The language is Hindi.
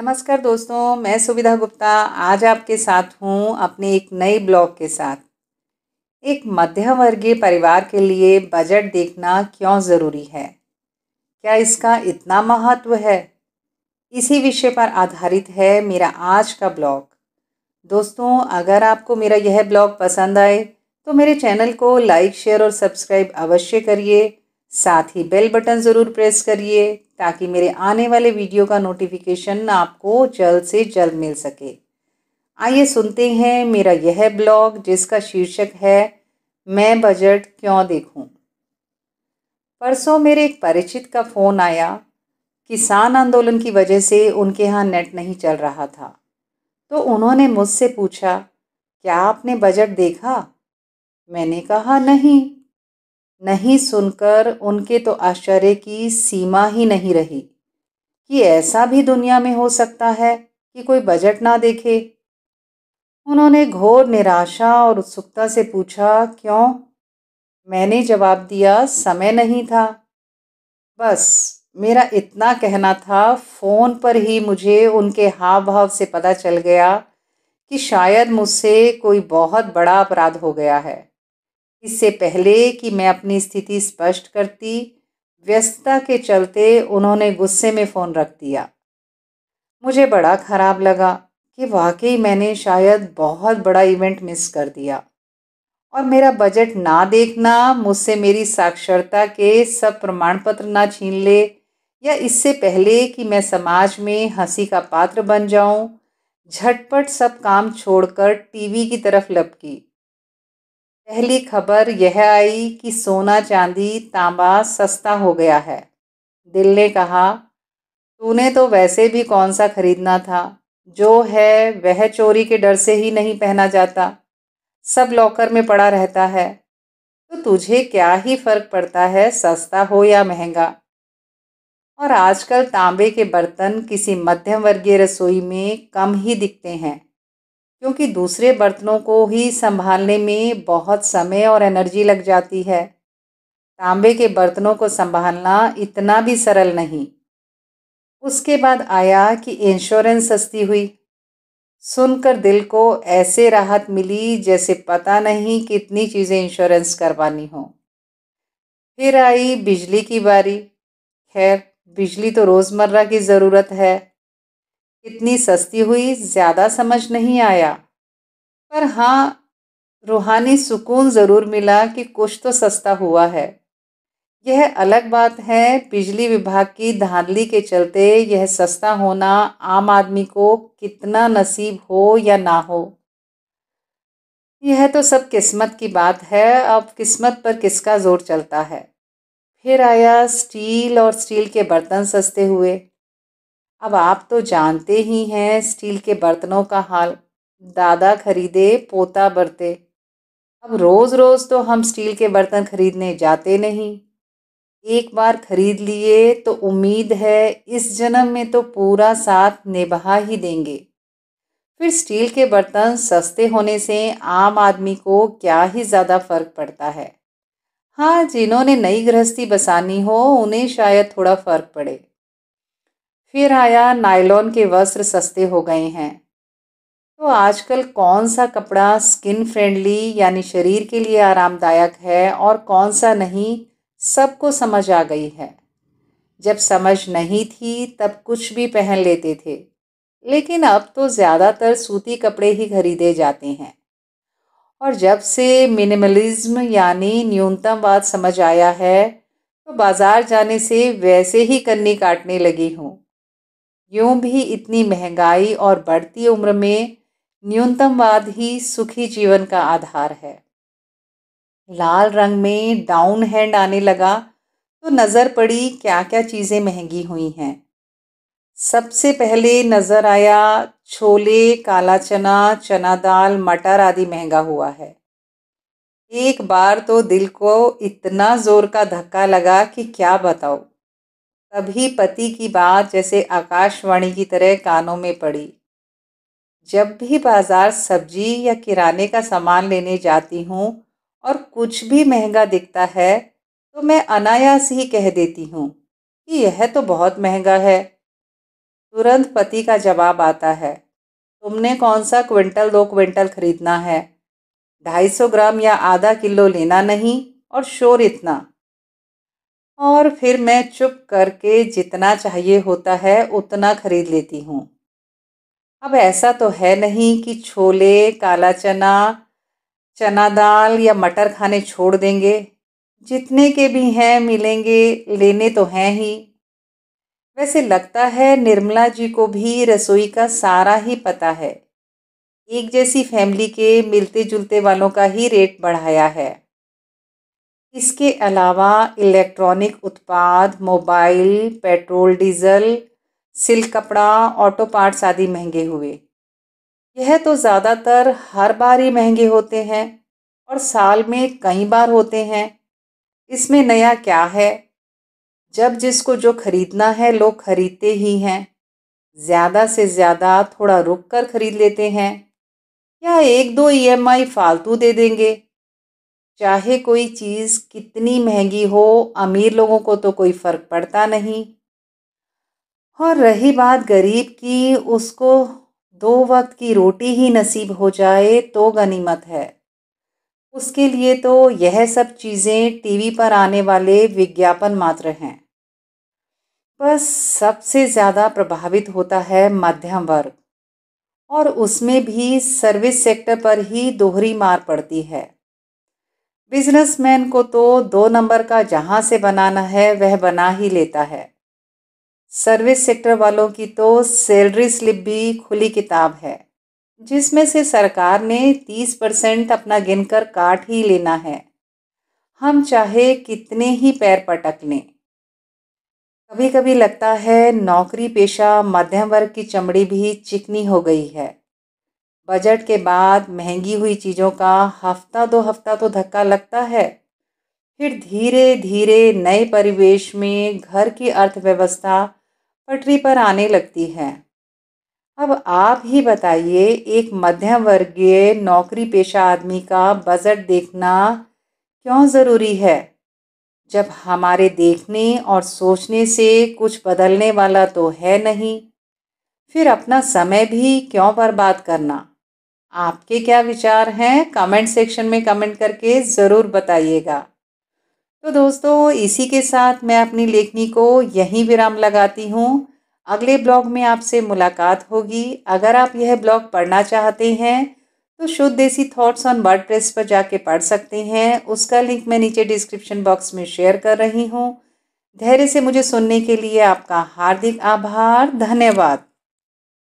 नमस्कार दोस्तों मैं सुविधा गुप्ता आज आपके साथ हूँ अपने एक नए ब्लॉग के साथ एक मध्यम वर्गीय परिवार के लिए बजट देखना क्यों ज़रूरी है क्या इसका इतना महत्व है इसी विषय पर आधारित है मेरा आज का ब्लॉग दोस्तों अगर आपको मेरा यह ब्लॉग पसंद आए तो मेरे चैनल को लाइक शेयर और सब्सक्राइब अवश्य करिए साथ ही बेल बटन ज़रूर प्रेस करिए ताकि मेरे आने वाले वीडियो का नोटिफिकेशन आपको जल्द से जल्द मिल सके आइए सुनते हैं मेरा यह ब्लॉग जिसका शीर्षक है मैं बजट क्यों देखूं? परसों मेरे एक परिचित का फ़ोन आया किसान आंदोलन की वजह से उनके यहाँ नेट नहीं चल रहा था तो उन्होंने मुझसे पूछा क्या आपने बजट देखा मैंने कहा नहीं नहीं सुनकर उनके तो आश्चर्य की सीमा ही नहीं रही कि ऐसा भी दुनिया में हो सकता है कि कोई बजट ना देखे उन्होंने घोर निराशा और उत्सुकता से पूछा क्यों मैंने जवाब दिया समय नहीं था बस मेरा इतना कहना था फ़ोन पर ही मुझे उनके हाव भाव से पता चल गया कि शायद मुझसे कोई बहुत बड़ा अपराध हो गया है इससे पहले कि मैं अपनी स्थिति स्पष्ट करती व्यस्तता के चलते उन्होंने गुस्से में फ़ोन रख दिया मुझे बड़ा ख़राब लगा कि वाकई मैंने शायद बहुत बड़ा इवेंट मिस कर दिया और मेरा बजट ना देखना मुझसे मेरी साक्षरता के सब प्रमाण पत्र ना छीन ले या इससे पहले कि मैं समाज में हंसी का पात्र बन जाऊं, झटपट सब काम छोड़कर टीवी की तरफ लपकी पहली खबर यह आई कि सोना चांदी तांबा सस्ता हो गया है दिल ने कहा तूने तो वैसे भी कौन सा खरीदना था जो है वह चोरी के डर से ही नहीं पहना जाता सब लॉकर में पड़ा रहता है तो तुझे क्या ही फ़र्क पड़ता है सस्ता हो या महंगा और आजकल तांबे के बर्तन किसी मध्यम वर्गीय रसोई में कम ही दिखते हैं क्योंकि दूसरे बर्तनों को ही संभालने में बहुत समय और एनर्जी लग जाती है तांबे के बर्तनों को संभालना इतना भी सरल नहीं उसके बाद आया कि इंश्योरेंस सस्ती हुई सुनकर दिल को ऐसे राहत मिली जैसे पता नहीं कितनी चीज़ें इंश्योरेंस करवानी हो फिर आई बिजली की बारी खैर बिजली तो रोज़मर्रा की ज़रूरत है कितनी सस्ती हुई ज़्यादा समझ नहीं आया पर हाँ रूहानी सुकून ज़रूर मिला कि कुछ तो सस्ता हुआ है यह अलग बात है बिजली विभाग की धांधली के चलते यह सस्ता होना आम आदमी को कितना नसीब हो या ना हो यह तो सब किस्मत की बात है अब किस्मत पर किसका जोर चलता है फिर आया स्टील और स्टील के बर्तन सस्ते हुए अब आप तो जानते ही हैं स्टील के बर्तनों का हाल दादा खरीदे पोता बरते अब रोज़ रोज़ तो हम स्टील के बर्तन खरीदने जाते नहीं एक बार खरीद लिए तो उम्मीद है इस जन्म में तो पूरा साथ निभा ही देंगे फिर स्टील के बर्तन सस्ते होने से आम आदमी को क्या ही ज़्यादा फ़र्क पड़ता है हाँ जिन्होंने नई गृहस्थी बसानी हो उन्हें शायद थोड़ा फ़र्क पड़े फिर आया नायलॉन के वस्त्र सस्ते हो गए हैं तो आजकल कौन सा कपड़ा स्किन फ्रेंडली यानी शरीर के लिए आरामदायक है और कौन सा नहीं सबको समझ आ गई है जब समझ नहीं थी तब कुछ भी पहन लेते थे लेकिन अब तो ज़्यादातर सूती कपड़े ही खरीदे जाते हैं और जब से मिनिमलिज्म यानी न्यूनतमवाद समझ आया है तो बाज़ार जाने से वैसे ही कन्नी काटने लगी हूँ यूं भी इतनी महंगाई और बढ़ती उम्र में न्यूनतमवाद ही सुखी जीवन का आधार है लाल रंग में डाउन हैंड आने लगा तो नज़र पड़ी क्या क्या चीज़ें महंगी हुई हैं सबसे पहले नज़र आया छोले काला चना चना दाल मटर आदि महंगा हुआ है एक बार तो दिल को इतना ज़ोर का धक्का लगा कि क्या बताओ तभी पति की बात जैसे आकाशवाणी की तरह कानों में पड़ी जब भी बाज़ार सब्जी या किराने का सामान लेने जाती हूँ और कुछ भी महंगा दिखता है तो मैं अनायास ही कह देती हूँ कि यह तो बहुत महंगा है तुरंत पति का जवाब आता है तुमने कौन सा क्विंटल दो क्विंटल खरीदना है ढाई सौ ग्राम या आधा किलो लेना नहीं और शोर इतना और फिर मैं चुप करके जितना चाहिए होता है उतना खरीद लेती हूँ अब ऐसा तो है नहीं कि छोले काला चना चना दाल या मटर खाने छोड़ देंगे जितने के भी हैं मिलेंगे लेने तो हैं ही वैसे लगता है निर्मला जी को भी रसोई का सारा ही पता है एक जैसी फैमिली के मिलते जुलते वालों का ही रेट बढ़ाया है इसके अलावा इलेक्ट्रॉनिक उत्पाद मोबाइल पेट्रोल डीजल सिल्क कपड़ा ऑटो पार्ट्स आदि महंगे हुए यह तो ज़्यादातर हर बार ही महंगे होते हैं और साल में कई बार होते हैं इसमें नया क्या है जब जिसको जो खरीदना है लोग खरीदते ही हैं ज़्यादा से ज़्यादा थोड़ा रुक कर खरीद लेते हैं या एक दो ईएमआई e फालतू दे देंगे चाहे कोई चीज़ कितनी महंगी हो अमीर लोगों को तो कोई फ़र्क पड़ता नहीं और रही बात गरीब की उसको दो वक्त की रोटी ही नसीब हो जाए तो गनीमत है उसके लिए तो यह सब चीज़ें टीवी पर आने वाले विज्ञापन मात्र हैं बस सबसे ज़्यादा प्रभावित होता है मध्यम वर्ग और उसमें भी सर्विस सेक्टर पर ही दोहरी मार पड़ती है बिजनेसमैन को तो दो नंबर का जहाँ से बनाना है वह बना ही लेता है सर्विस सेक्टर वालों की तो सैलरी स्लिप भी खुली किताब है जिसमें से सरकार ने तीस परसेंट अपना गिनकर काट ही लेना है हम चाहे कितने ही पैर पटक लें कभी कभी लगता है नौकरी पेशा मध्यम वर्ग की चमड़ी भी चिकनी हो गई है बजट के बाद महंगी हुई चीज़ों का हफ्ता दो हफ्ता तो धक्का लगता है फिर धीरे धीरे नए परिवेश में घर की अर्थव्यवस्था पटरी पर आने लगती है अब आप ही बताइए एक मध्यम वर्गीय नौकरी पेशा आदमी का बजट देखना क्यों ज़रूरी है जब हमारे देखने और सोचने से कुछ बदलने वाला तो है नहीं फिर अपना समय भी क्यों बर्बाद करना आपके क्या विचार हैं कमेंट सेक्शन में कमेंट करके ज़रूर बताइएगा तो दोस्तों इसी के साथ मैं अपनी लेखनी को यहीं विराम लगाती हूँ अगले ब्लॉग में आपसे मुलाकात होगी अगर आप यह ब्लॉग पढ़ना चाहते हैं तो शुद्ध देसी थॉट्स ऑन वर्ड प्रेस पर जाके पढ़ सकते हैं उसका लिंक मैं नीचे डिस्क्रिप्शन बॉक्स में शेयर कर रही हूँ धैर्य से मुझे सुनने के लिए आपका हार्दिक आभार धन्यवाद